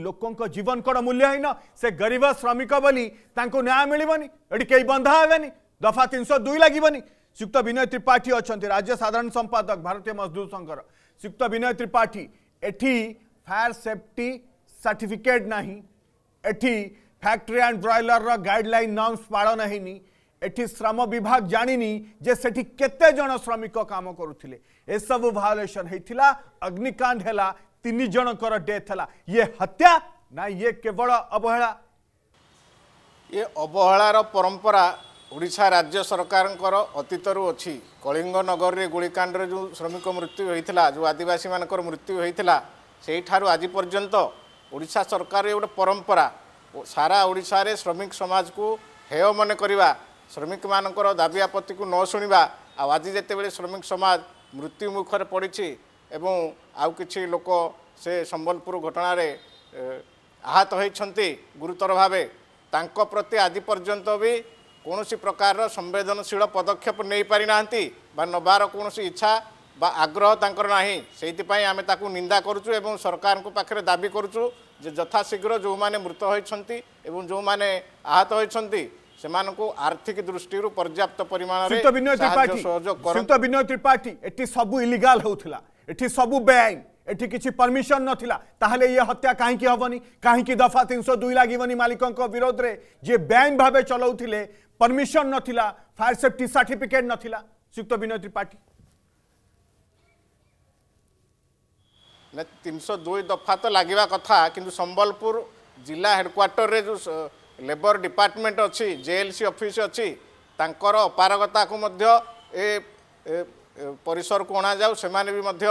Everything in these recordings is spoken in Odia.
लोकों जीवन कौन मूल्यहीन से गरीब श्रमिक बोली न्याय मिलवन एटी कई बंधा हेनी दफा तीन सौ दुई लगे सुक्त विनय त्रिपाठी अच्छा राज्य साधारण संपादक भारतीय मजदूर संघर सुक्त विनय त्रिपाठी एटी फायर सेफ्टी सर्टिफिकेट ना एटी फैक्ट्री एंड ब्रयलर रईडल नर्मस पालन है एटी श्रम विभाग जानी जे से केतेज श्रमिक कम करुले सबू भायोलेसन होता अग्निकाण्ड है ତିନି ଜଣଙ୍କର ଡେଥ୍ ହେଲା ଇଏ ହତ୍ୟା ନା ଇଏ କେବଳ ଅବହେଳା ଇଏ ଅବହେଳାର ପରମ୍ପରା ଓଡ଼ିଶା ରାଜ୍ୟ ସରକାରଙ୍କର ଅତୀତରୁ ଅଛି କଳିଙ୍ଗନଗରରେ ଗୁଳିକାଣ୍ଡରେ ଯେଉଁ ଶ୍ରମିକ ମୃତ୍ୟୁ ହୋଇଥିଲା ଯେଉଁ ଆଦିବାସୀମାନଙ୍କର ମୃତ୍ୟୁ ହୋଇଥିଲା ସେଇଠାରୁ ଆଜି ପର୍ଯ୍ୟନ୍ତ ଓଡ଼ିଶା ସରକାର ଗୋଟେ ପରମ୍ପରା ସାରା ଓଡ଼ିଶାରେ ଶ୍ରମିକ ସମାଜକୁ ହେୟ ମନେ କରିବା ଶ୍ରମିକମାନଙ୍କର ଦାବି ଆପତ୍ତିକୁ ନ ଶୁଣିବା ଆଉ ଆଜି ଯେତେବେଳେ ଶ୍ରମିକ ସମାଜ ମୃତ୍ୟୁ ମୁଖରେ ପଡ଼ିଛି ଏବଂ ଆଉ କିଛି ଲୋକ ସେ ସମ୍ବଲପୁର ଘଟଣାରେ ଆହତ ହୋଇଛନ୍ତି ଗୁରୁତର ଭାବେ ତାଙ୍କ ପ୍ରତି ଆଜି ପର୍ଯ୍ୟନ୍ତ ବି କୌଣସି ପ୍ରକାରର ସମ୍ବେଦନଶୀଳ ପଦକ୍ଷେପ ନେଇପାରିନାହାନ୍ତି ବା ନେବାର କୌଣସି ଇଚ୍ଛା ବା ଆଗ୍ରହ ତାଙ୍କର ନାହିଁ ସେଇଥିପାଇଁ ଆମେ ତାକୁ ନିନ୍ଦା କରୁଛୁ ଏବଂ ସରକାରଙ୍କ ପାଖରେ ଦାବି କରୁଛୁ ଯେ ଯଥାଶୀଘ୍ର ଯେଉଁମାନେ ମୃତ ହୋଇଛନ୍ତି ଏବଂ ଯେଉଁମାନେ ଆହତ ହୋଇଛନ୍ତି ସେମାନଙ୍କୁ ଆର୍ଥିକ ଦୃଷ୍ଟିରୁ ପର୍ଯ୍ୟାପ୍ତ ପରିମାଣରେ ସହଯୋଗ କରନ୍ତୁ ବିନୟ ତ୍ରିପାଠୀ ଏଠି ସବୁ ଇଲିଗାଲ ହେଉଥିଲା এটি সবু বেআইন এটি কিছু পরমিশন নথিলা তাহলে ইয়ে হত্যা কাহিকি হবনি কাহিকি দফা তিনশো দুই লাগবনি মালিকঙ্ক বিরোধে যে বেআইন ভাবে চলাউলে পরমিশন নথিলা ফায়ার সেফটি সার্টিফিকেট নথিলা যুক্ত বিনয় ত্রিপাঠী না তিনশো দুই দফা তো লাগবা কথা কিন্তু সম্বলপুর জেলা হেডকোয়ার্টরে যে লেবর ডিপার্টমেন্ট অছি জেএলসি অফিস অছি তাঁকর অপারগতা এ ପରିସରକୁ ଅଣାଯାଉ ସେମାନେ ବି ମଧ୍ୟ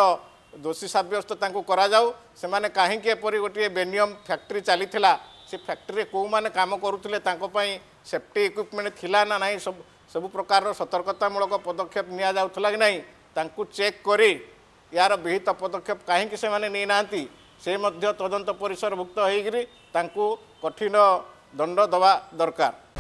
ଦୋଷୀ ସାବ୍ୟସ୍ତ ତାଙ୍କୁ କରାଯାଉ ସେମାନେ କାହିଁକି ଏପରି ଗୋଟିଏ ବେନିୟମ ଫ୍ୟାକ୍ଟ୍ରି ଚାଲିଥିଲା ସେ ଫ୍ୟାକ୍ଟ୍ରିରେ କେଉଁମାନେ କାମ କରୁଥିଲେ ତାଙ୍କ ପାଇଁ ସେଫ୍ଟି ଇକ୍ୱିପମେଣ୍ଟ ଥିଲା ନା ନାହିଁ ସବୁ ସବୁ ପ୍ରକାରର ସତର୍କତାମୂଳକ ପଦକ୍ଷେପ ନିଆଯାଉଥିଲା କି ନାହିଁ ତାଙ୍କୁ ଚେକ୍ କରି ଏହାର ବିହିତ ପଦକ୍ଷେପ କାହିଁକି ସେମାନେ ନେଇନାହାନ୍ତି ସେ ମଧ୍ୟ ତଦନ୍ତ ପରିସରଭୁକ୍ତ ହୋଇକରି ତାଙ୍କୁ କଠିନ ଦଣ୍ଡ ଦେବା ଦରକାର